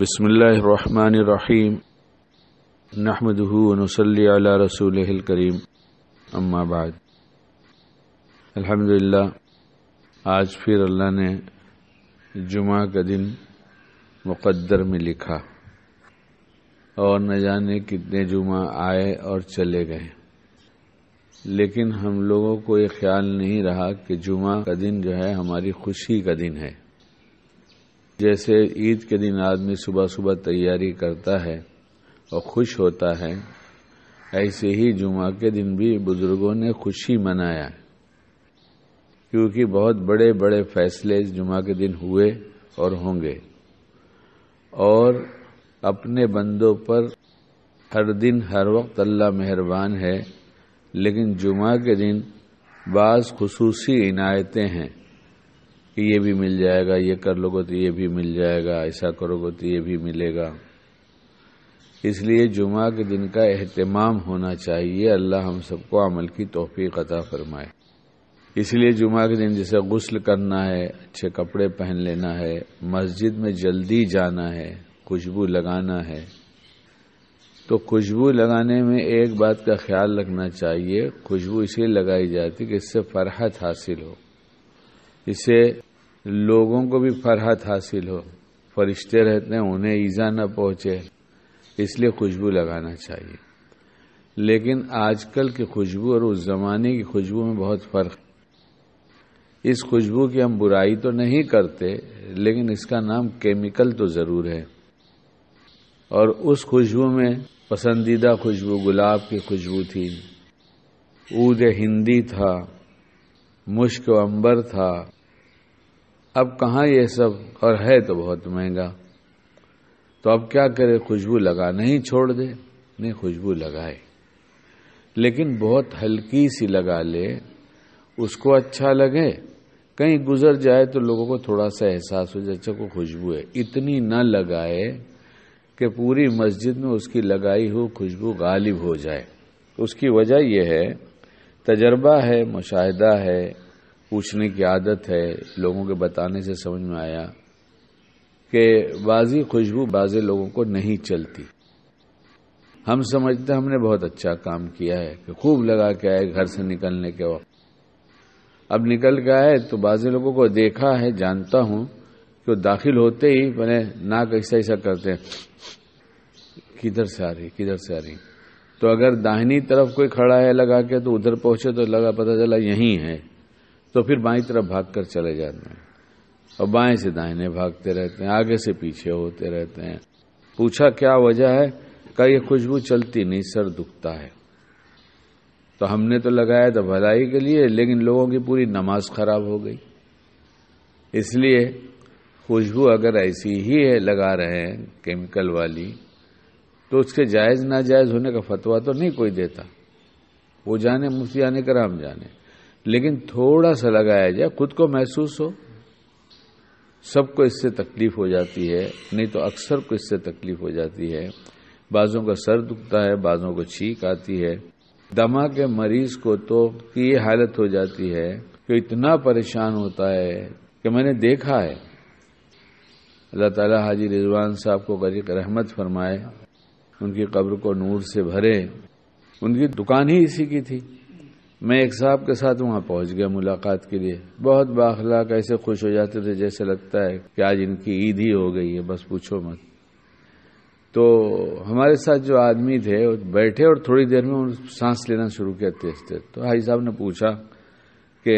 बसमीम नहमदूनसली रसूल करीम अम्माबाद अल्हम्दुलिल्लाह आज फिर अल्लाह ने जुमा का दिन मुकद्दर में लिखा और न जाने कितने जुमा आए और चले गए लेकिन हम लोगों को ये ख्याल नहीं रहा कि जुमा का दिन जो है हमारी खुशी का दिन है जैसे ईद के दिन आदमी सुबह सुबह तैयारी करता है और खुश होता है ऐसे ही जुमा के दिन भी बुजुर्गों ने खुशी मनाया क्योंकि बहुत बड़े बड़े फैसले जुमा के दिन हुए और होंगे और अपने बंदों पर हर दिन हर वक्त अल्लाह मेहरबान है लेकिन जुमा के दिन बास खसूसी इनायतें हैं कि ये भी मिल जाएगा ये कर लोगे तो ये भी मिल जाएगा ऐसा करोगे तो ये भी मिलेगा इसलिए जुमा के दिन का अहतमाम होना चाहिए अल्लाह हम सबको अमल की तोहफी कता फरमाए इसलिए जुमा के दिन जैसे गस्ल करना है अच्छे कपड़े पहन लेना है मस्जिद में जल्दी जाना है खुशबू लगाना है तो खुशबू लगाने में एक बात का ख्याल रखना चाहिए खुशबू इसलिए लगाई जाती कि इससे फरहत हासिल हो इससे लोगों को भी फरहत हासिल हो फरिश्ते रहते हैं उन्हें ईजा न पहुंचे इसलिए खुशबू लगाना चाहिए लेकिन आजकल की खुशबू और उस जमाने की खुशबू में बहुत फर्क इस खुशबू की हम बुराई तो नहीं करते लेकिन इसका नाम केमिकल तो ज़रूर है और उस खुशबू में पसंदीदा खुशबू गुलाब की खुशबू थी ऊद हिंदी था मुश्क अंबर था अब कहाँ ये सब और है तो बहुत महंगा तो अब क्या करे खुशबू लगा नहीं छोड़ दे नहीं खुशबू लगाए लेकिन बहुत हल्की सी लगा ले उसको अच्छा लगे कहीं गुजर जाए तो लोगों को थोड़ा सा एहसास हो जाए अच्छा को खुशबू है इतनी न लगाए कि पूरी मस्जिद में उसकी लगाई हुई खुशबू गालिब हो जाए उसकी वजह यह है तजर्बा है मुशाह है पूछने की आदत है लोगों के बताने से समझ में आया कि बाजी खुशबू बाजे लोगों को नहीं चलती हम समझते हमने बहुत अच्छा काम किया है कि खूब लगा के आए घर से निकलने के वक्त अब निकल के आए तो बाजे लोगों को देखा है जानता हूं कि दाखिल होते ही मैंने नाक ऐसा ऐसा करते हैं किधर से आ रही किधर से आ रही तो अगर दाहिनी तरफ कोई खड़ा है लगा के तो उधर पहुंचे तो लगा पता चला यहीं है तो फिर बाई तरफ भाग कर चले जाते हैं और बाएं से दाहिने भागते रहते हैं आगे से पीछे होते रहते हैं पूछा क्या वजह है का ये खुशबू चलती नहीं सर दुखता है तो हमने तो लगाया था भलाई के लिए लेकिन लोगों की पूरी नमाज खराब हो गई इसलिए खुशबू अगर ऐसी ही है लगा रहे हैं केमिकल वाली तो उसके जायज़ नाजायज़ होने का फतवा तो नहीं कोई देता वो जाने मुफ्ती आने कराम जाने लेकिन थोड़ा सा लगाया जाए खुद को महसूस हो सबको इससे तकलीफ हो जाती है नहीं तो अक्सर को इससे तकलीफ हो जाती है बाजों का सर दुखता है बाजों को छींक आती है दमा के मरीज को तो की ये हालत हो जाती है कि इतना परेशान होता है कि मैंने देखा है अल्लाह ताला हाजी रिजवान साहब को गरीब रहमत फरमाए उनकी कब्र को नूर से भरे उनकी दुकान ही इसी की थी मैं एक साहब के साथ वहाँ पहुँच गया मुलाकात के लिए बहुत बाखलाक ऐसे खुश हो जाते थे जैसे लगता है कि आज इनकी ईद ही हो गई है बस पूछो मत तो हमारे साथ जो आदमी थे बैठे और थोड़ी देर में सांस लेना शुरू किया तेज तेज तो हाई साहब ने पूछा कि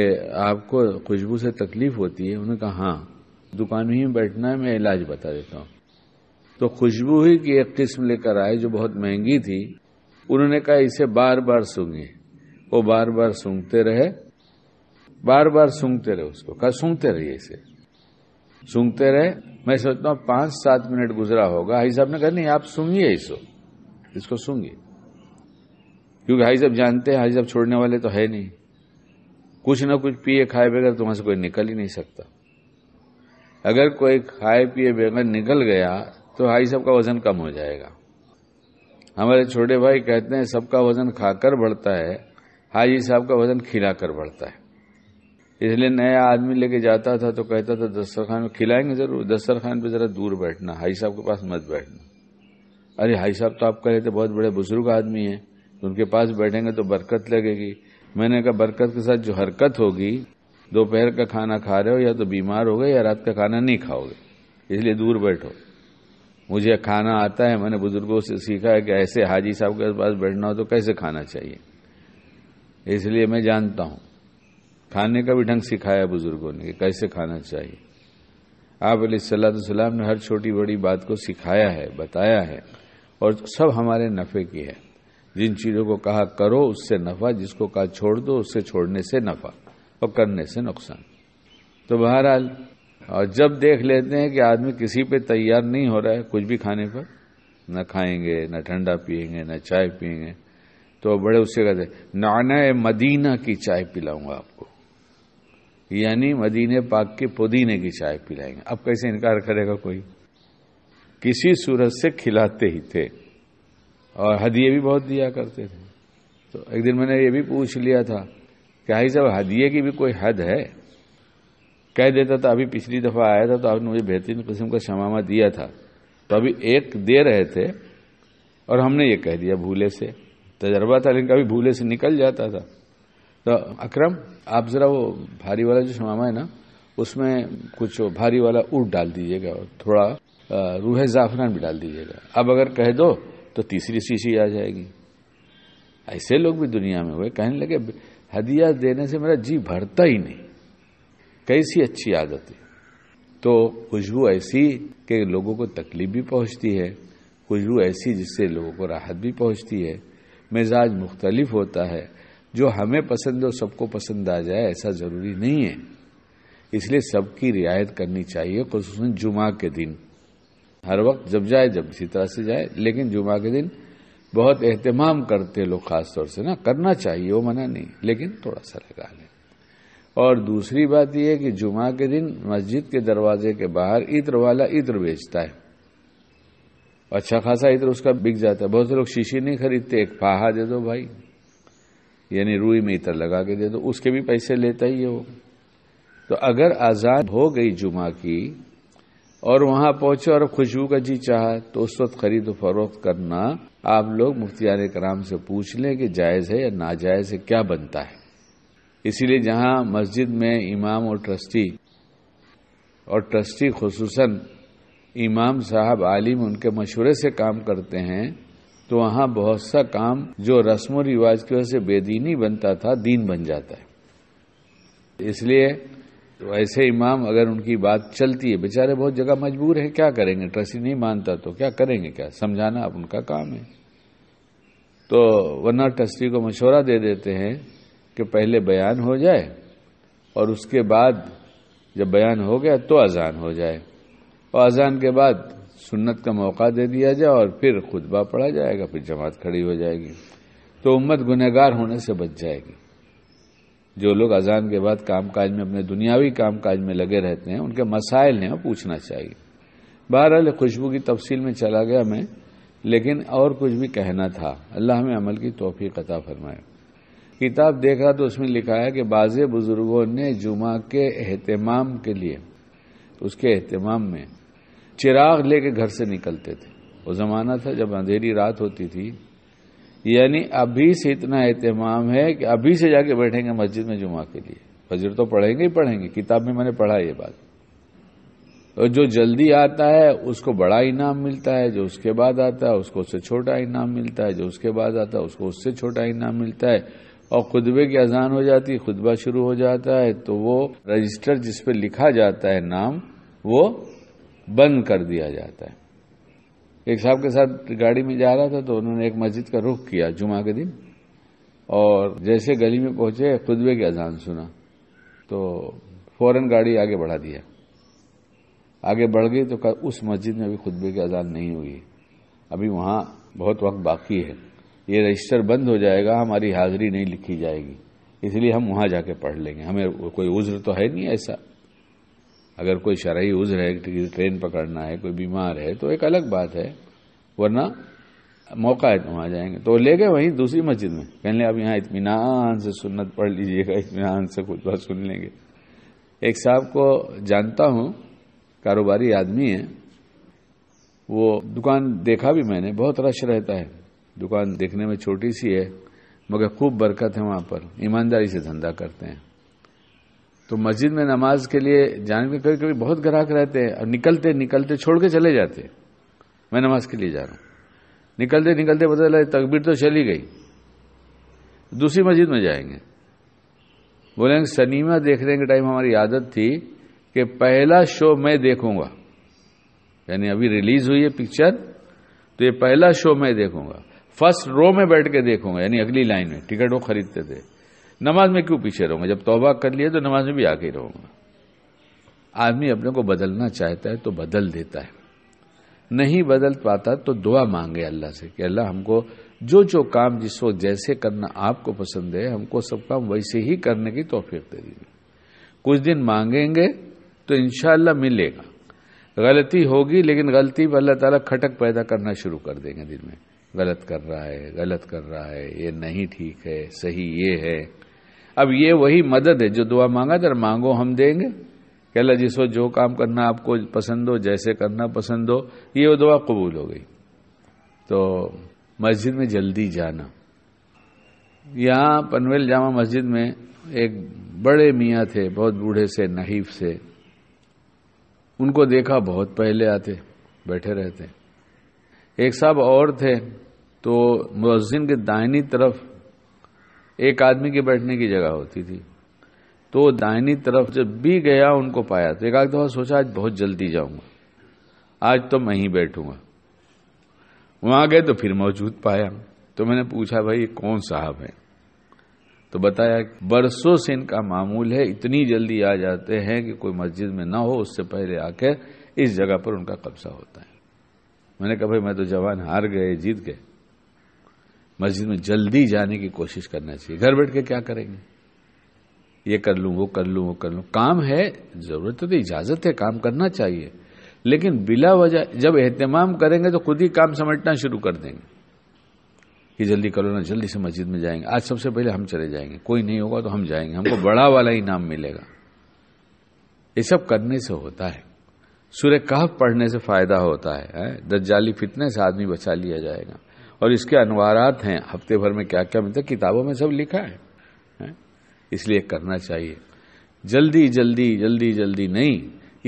आपको खुशबू से तकलीफ होती है उन्होंने कहा हाँ दुकान में ही बैठना है मैं इलाज बता देता हूँ तो खुशबू ही की एक किस्म लेकर आए जो बहुत महंगी थी उन्होंने कहा इसे बार बार सूंगे वो बार बार सूंघते रहे बार बार सूंघते रहे उसको कहा सूंघते रहिए इसे सूंघते रहे मैं सोचता हूँ पांच सात मिनट गुजरा होगा हाई साहब ने कहा नहीं आप सूंघिए इसको इसको सूंघिए क्योंकि हाई साहब जानते हैं हाई साहब छोड़ने वाले तो है नहीं कुछ ना कुछ पिए खाए बगैर तो वहां से कोई निकल ही नहीं सकता अगर कोई खाए पिए बगैर निकल गया तो हाई साहब का वजन कम हो जाएगा हमारे छोटे भाई कहते हैं सबका वजन खाकर बढ़ता है हाजी साहब का वजन खिला कर बढ़ता है इसलिए नया आदमी लेके जाता था तो कहता था दस्तरखान में खिलाएंगे जरूर दस्तरखान पे जरा दूर बैठना हाई साहब के पास मत बैठना अरे हाई साहब तो आप कह रहे थे बहुत बड़े बुजुर्ग आदमी हैं तो उनके पास बैठेंगे तो बरकत लगेगी मैंने कहा बरकत के साथ जो हरकत होगी दोपहर का खाना खा रहे हो या तो बीमार हो गए या रात का खाना नहीं खाओगे इसलिए दूर बैठो मुझे खाना आता है मैंने बुजुर्गों से सीखा है कि ऐसे हाजी साहब के पास बैठना हो तो कैसे खाना चाहिए इसलिए मैं जानता हूं खाने का भी ढंग सिखाया बुजुर्गों ने कैसे खाना चाहिए आप सलाम ने हर छोटी बड़ी बात को सिखाया है बताया है और सब हमारे नफे की है जिन चीजों को कहा करो उससे नफा जिसको कहा छोड़ दो उससे छोड़ने से नफा और करने से नुकसान तो बहरहाल और जब देख लेते हैं कि आदमी किसी पे तैयार नहीं हो रहा है कुछ भी खाने पर न खाएंगे न ठंडा पिएंगे न चाय पिएंगे तो बड़े उससे कहते नाना मदीना की चाय पिलाऊंगा आपको यानी मदीने पाक के पुदीने की चाय पिलाएंगे अब कैसे इनकार करेगा कोई किसी सूरत से खिलाते ही थे और हदिये भी बहुत दिया करते थे तो एक दिन मैंने ये भी पूछ लिया था क्या ही साहब हदिये की भी कोई हद है कह देता था अभी पिछली दफा आया था तो आपने मुझे बेहतरीन किस्म का शमामा दिया था तो अभी एक दे रहे थे और हमने ये कह दिया भूले से तजर्बा था लेकिन कभी भूले से निकल जाता था तो अक्रम आप ज़रा वो भारी वाला जो शमामा है ना उसमें कुछ भारी वाला ऊट डाल दीजिएगा और थोड़ा रूह ज़ाफरान भी डाल दीजिएगा अब अगर कह दो तो तीसरी शीशी आ जाएगी ऐसे लोग भी दुनिया में हुए कहने लगे हदिया देने से मेरा जी भरता ही नहीं कैसी अच्छी आदत है तो खुशबू ऐसी कि लोगों को तकलीफ भी पहुंचती है खुशबू ऐसी जिससे लोगों को राहत भी पहुंचती है मिजाज मुख्तलिफ होता है जो हमें पसंद हो सबको पसंद आ जाए ऐसा ज़रूरी नहीं है इसलिए सबकी रियायत करनी चाहिए खसूस जुमा के दिन हर वक्त जब जाए जब इसी तरह से जाए लेकिन जुमा के दिन बहुत एहतमाम करते लोग खास तौर से ना करना चाहिए वो मना नहीं लेकिन थोड़ा सा लगा लें और दूसरी बात यह है कि जुमा के दिन मस्जिद के दरवाजे के बाहर इत्र वाला इत्र बेचता है अच्छा खासा इधर उसका बिक जाता है बहुत से लोग शीशी नहीं खरीदते एक पाहा दे दो भाई यानी रूई में इतर लगा के दे दो उसके भी पैसे लेता ही है वो तो अगर आज़ाद हो गई जुमा की और वहां पहुंचे और खुशबू का जी चाह तो उस वक्त खरीद फरोख्त करना आप लोग मुफ्तियान कराम से पूछ लें कि जायज है या नाजायज है क्या बनता है इसीलिए जहां मस्जिद में इमाम और ट्रस्टी और ट्रस्टी खसूसन इमाम साहब आलिम उनके मशवरे से काम करते हैं तो वहां बहुत सा काम जो रस्म रिवाज की वजह से बेदीनी बनता था दीन बन जाता है इसलिए तो ऐसे इमाम अगर उनकी बात चलती है बेचारे बहुत जगह मजबूर है क्या करेंगे ट्रस्टी नहीं मानता तो क्या करेंगे क्या समझाना अब उनका काम है तो वरना ट्रस्टी को मशवरा दे देते हैं कि पहले बयान हो जाए और उसके बाद जब बयान हो गया तो अजान हो जाए और अजान के बाद सुन्नत का मौका दे दिया जाए और फिर खुतबा पढ़ा जाएगा फिर जमात खड़ी हो जाएगी तो उम्मत गुनहगार होने से बच जाएगी जो लोग अजान के बाद काम काज में अपने दुनियावी काम काज में लगे रहते हैं उनके मसाइल हैं पूछना चाहिए बहरहाल खुशबू की तफसील में चला गया मैं लेकिन और कुछ भी कहना था अल्लाह हमें अमल की तोहफी कता फरमाए किताब देखा तो उसमें लिखा है कि बाज़ बुज़ुर्गों ने जुमा के अहतमाम के लिए उसके अहतमाम में चिराग लेके घर से निकलते थे वो ज़माना था जब अंधेरी रात होती थी यानी अभी से इतना एहतमाम है कि अभी से जाके बैठेंगे मस्जिद में जुमा के लिए फजर तो पढ़ेंगे ही पढ़ेंगे किताब में मैंने पढ़ा ये बात और जो जल्दी आता है उसको बड़ा इनाम मिलता है जो उसके बाद आता है उसको उससे छोटा इनाम मिलता है जो उसके बाद आता है उसको उससे छोटा इनाम मिलता है और खुतबे की अजान हो जाती है खुतबा शुरू हो जाता है तो वो रजिस्टर जिसपे लिखा जाता है नाम वो बंद कर दिया जाता है एक साहब के साथ गाड़ी में जा रहा था तो उन्होंने एक मस्जिद का रुख किया जुमा के दिन और जैसे गली में पहुंचे खुदबे की अजान सुना तो फौरन गाड़ी आगे बढ़ा दिया आगे बढ़ गई तो उस मस्जिद में अभी खुतबे की अजान नहीं हुई अभी वहाँ बहुत वक्त बाकी है ये रजिस्टर बंद हो जाएगा हमारी हाजिरी नहीं लिखी जाएगी इसलिए हम वहाँ जाके पढ़ लेंगे हमें कोई उज्र तो है नहीं ऐसा अगर कोई शरही उज है किसी ट्रेन पकड़ना है कोई बीमार है तो एक अलग बात है वरना मौका है तो वहां जाएंगे तो ले गए वहीं दूसरी मस्जिद में कहने अब यहाँ इतमान से सुन्नत पढ़ लीजिएगा इतमान से बात सुन लेंगे एक साहब को जानता हूँ कारोबारी आदमी है वो दुकान देखा भी मैंने बहुत रश रहता है दुकान देखने में छोटी सी है मगर खूब बरकत है वहां पर ईमानदारी से धंधा करते हैं तो मस्जिद में नमाज के लिए जाने में कभी कभी बहुत ग्राहक रहते हैं और निकलते निकलते छोड़ के चले जाते मैं नमाज के लिए जा रहा हूं निकलते निकलते पता चला तकबीर तो चली गई दूसरी मस्जिद में जाएंगे बोलेंगे सनीमा देखने के टाइम हमारी आदत थी कि पहला शो मैं देखूंगा यानी अभी रिलीज हुई है पिक्चर तो ये पहला शो मैं देखूंगा फर्स्ट रो में बैठ के देखूंगा यानी अगली लाइन में टिकट वो खरीदते थे नमाज में क्यों पीछे रहूंगा जब तोबा कर लिया तो नमाज में भी आगे रहूंगा आदमी अपने को बदलना चाहता है तो बदल देता है नहीं बदल पाता तो दुआ मांगे अल्लाह से कि अल्लाह हमको जो जो काम जिसको जैसे करना आपको पसंद है हमको सब काम वैसे ही करने की तोफीक दे दीजिए कुछ दिन मांगेंगे तो इनशाला मिलेगा गलती होगी लेकिन गलती पर अल्लाह ताला खटक पैदा करना शुरू कर देंगे दिन में गलत कर रहा है गलत कर रहा है ये नहीं ठीक है सही ये है अब ये वही मदद है जो दुआ मांगा जरा मांगो हम देंगे कहला जिसको जो काम करना आपको पसंद हो जैसे करना पसंद हो ये वो दुआ कबूल हो गई तो मस्जिद में जल्दी जाना यहाँ पनवेल जामा मस्जिद में एक बड़े मियाँ थे बहुत बूढ़े से नहीफ से उनको देखा बहुत पहले आते बैठे रहते एक साहब और थे तो मुजिन के दाहिनी तरफ एक आदमी के बैठने की जगह होती थी तो दाहिनी तरफ जब भी गया उनको पाया तो एक आध दफा सोचा आज बहुत जल्दी जाऊंगा आज तो मैं ही बैठूंगा वहां गए तो फिर मौजूद पाया तो मैंने पूछा भाई कौन साहब है तो बताया बरसों से इनका मामूल है इतनी जल्दी आ जाते हैं कि कोई मस्जिद में ना हो उससे पहले आकर इस जगह पर उनका कब्जा होता है मैंने कहा भाई मैं तो जवान हार गए जीत गए मस्जिद में जल्दी जाने की कोशिश करना चाहिए घर बैठ के क्या करेंगे ये कर लू वो कर लू वो कर लू काम है जरूरत तो इजाजत है काम करना चाहिए लेकिन बिला वजह जब एहतमाम करेंगे तो खुद ही काम समझना शुरू कर देंगे कि जल्दी करो ना जल्दी से मस्जिद में जाएंगे आज सबसे पहले हम चले जाएंगे कोई नहीं होगा तो हम जाएंगे हमको बड़ा वाला इनाम मिलेगा ये सब करने से होता है सूर्य कहा पढ़ने से फायदा होता है, है? दज्जाली फिटने से आदमी बचा लिया जाएगा और इसके अनवारात हैं हफ्ते भर में क्या क्या मिलता किताबों में सब लिखा है, है? इसलिए करना चाहिए जल्दी जल्दी जल्दी जल्दी नहीं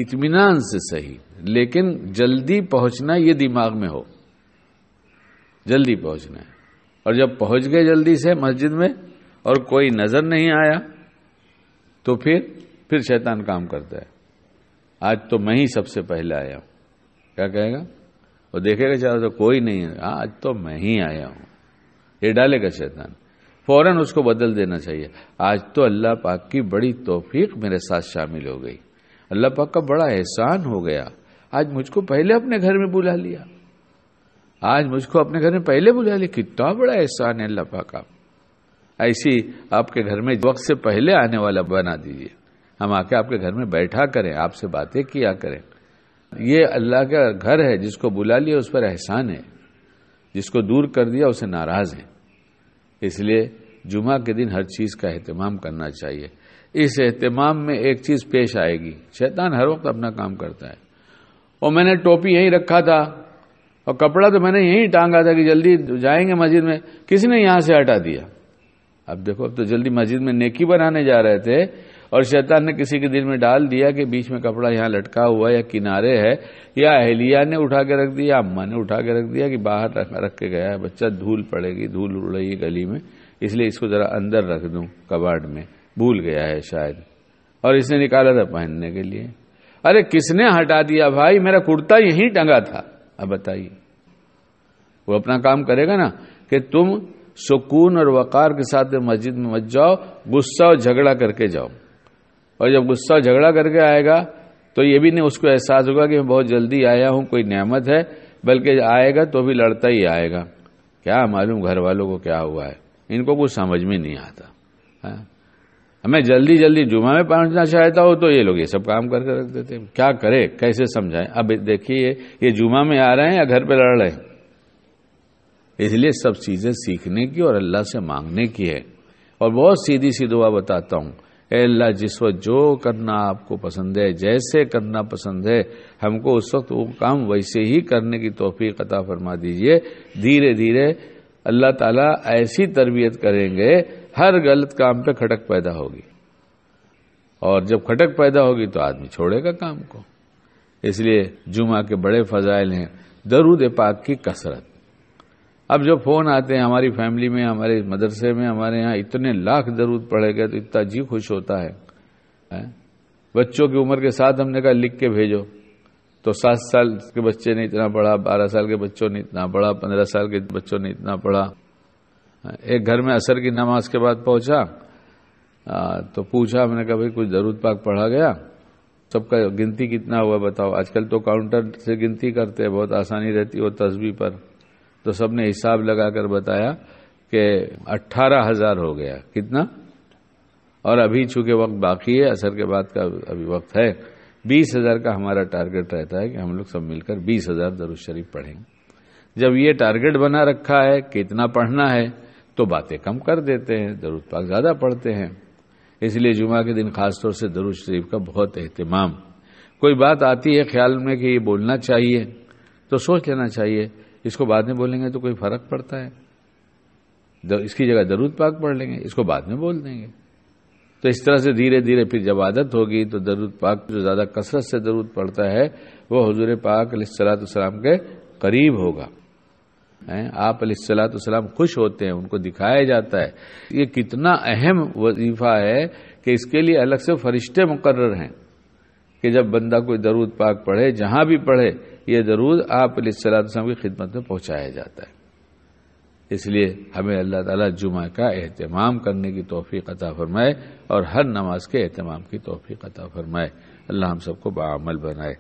इतमान से सही लेकिन जल्दी पहुंचना ये दिमाग में हो जल्दी पहुंचना है और जब पहुंच गए जल्दी से मस्जिद में और कोई नजर नहीं आया तो फिर फिर शैतान काम करता है आज तो मैं ही सबसे पहले आया क्या कहेगा और देखेगा चारों तो कोई नहीं है आज तो मैं ही आया हूं ये डालेगा शैतान फौरन उसको बदल देना चाहिए आज तो अल्लाह पाक की बड़ी तोफीक मेरे साथ शामिल हो गई अल्लाह पाक का बड़ा एहसान हो गया आज मुझको पहले अपने घर में बुला लिया आज मुझको अपने घर में पहले बुला लिया कितना बड़ा एहसान है अल्लाह पाक का ऐसी आपके घर में वक्त से पहले आने वाला बना दीजिए हम आके आपके घर में बैठा करें आपसे बातें किया करें ये अल्लाह का घर है जिसको बुला लिया उस पर एहसान है जिसको दूर कर दिया उसे नाराज है इसलिए जुमा के दिन हर चीज का अहतमाम करना चाहिए इस अहतमाम में एक चीज पेश आएगी शैतान हर वक्त अपना काम करता है और मैंने टोपी यहीं रखा था और कपड़ा तो मैंने यहीं टांगा था कि जल्दी जाएंगे मस्जिद में किसी ने यहां से हटा दिया अब देखो अब तो जल्दी मस्जिद में नेकी बनाने जा रहे थे और शैतान ने किसी के दिल में डाल दिया कि बीच में कपड़ा यहाँ लटका हुआ या किनारे है या अहलिया ने उठा के रख दिया अम्मा ने उठा के रख दिया कि बाहर रख, रख के गया है बच्चा धूल पड़ेगी धूल उड़ रही है गली में इसलिए इसको ज़रा अंदर रख दू कबाड़ में भूल गया है शायद और इसने निकाला था पहनने के लिए अरे किसने हटा दिया भाई मेरा कुर्ता यहीं टंगा था अब बताइए वो अपना काम करेगा ना कि तुम सुकून और वकार के साथ मस्जिद में मत जाओ गुस्सा और झगड़ा करके जाओ और जब गुस्सा झगड़ा करके आएगा तो ये भी नहीं उसको एहसास होगा कि मैं बहुत जल्दी आया हूं कोई नियामत है बल्कि आएगा तो भी लड़ता ही आएगा क्या मालूम घर वालों को क्या हुआ है इनको कुछ समझ में नहीं आता हमें हाँ? मैं जल्दी जल्दी जुमा में पहुंचना चाहता हूं तो ये लोग ये सब काम करके रख देते हैं क्या करे कैसे समझाएं अब देखिए ये जुमा में आ रहे हैं या घर पे लड़ रहे हैं इसलिए सब चीजें सीखने की और अल्लाह से मांगने की है और बहुत सीधी सी दुआ बताता हूं अल्लाह जिस वक्त जो करना आपको पसंद है जैसे करना पसंद है हमको उस वक्त वो काम वैसे ही करने की तोफीक अता फरमा दीजिए धीरे धीरे अल्लाह ताला ऐसी तरबियत करेंगे हर गलत काम पे खटक पैदा होगी और जब खटक पैदा होगी तो आदमी छोड़ेगा काम को इसलिए जुमा के बड़े फजाइल हैं दरूद पाक की कसरत अब जो फ़ोन आते हैं हमारी फैमिली में हमारे मदरसे में हमारे यहाँ इतने लाख दरूद पढ़े गए तो इतना जी खुश होता है, है? बच्चों की उम्र के साथ हमने कहा लिख के भेजो तो सात साल के बच्चे ने इतना पढ़ा बारह साल के बच्चों ने इतना पढ़ा पंद्रह साल के बच्चों ने इतना पढ़ा एक घर में असर की नमाज के बाद पहुंचा आ, तो पूछा हमने कहा भाई कुछ दरूद पाक पढ़ा गया सबका गिनती कितना हुआ बताओ आजकल तो काउंटर से गिनती करते हैं बहुत आसानी रहती है वो तस्वीर पर तो सबने हिसाब लगाकर बताया कि अट्ठारह हजार हो गया कितना और अभी चूंकि वक्त बाकी है असर के बाद का अभी वक्त है बीस हजार का हमारा टारगेट रहता है कि हम लोग सब मिलकर बीस हजार दरुज शरीफ पढ़ेंगे जब ये टारगेट बना रखा है कि इतना पढ़ना है तो बातें कम कर देते हैं दरुद पाक ज़्यादा पढ़ते हैं इसलिए जुमा के दिन खासतौर से दरुज शरीफ का बहुत अहतमाम कोई बात आती है ख्याल में कि ये बोलना चाहिए तो सोच लेना चाहिए इसको बाद में बोलेंगे तो कोई फर्क पड़ता है इसकी जगह दरूद पाक पढ़ लेंगे इसको बाद में बोल देंगे तो इस तरह से धीरे धीरे फिर जब आदत होगी तो दरूद पाक जो ज़्यादा कसरत से दरूद पड़ता है वो हजूर पाक सलाम के करीब होगा हैं आप सलाम खुश होते हैं उनको दिखाया जाता है ये कितना अहम वजीफ़ा है कि इसके लिए अलग से फरिश्ते मुकर्र हैं कि जब बंदा कोई दरूद पाक पढ़े जहां भी पढ़े ये दरूद आप सलाम की खिदमत में पहुंचाया जाता है इसलिए हमें अल्लाह ताला जुमा का अहतमाम करने की तोहफी अता फरमाए और हर नमाज के अहतमाम की तोफ़ी अता फरमाए अल्लाह हम सबको बामल बनाए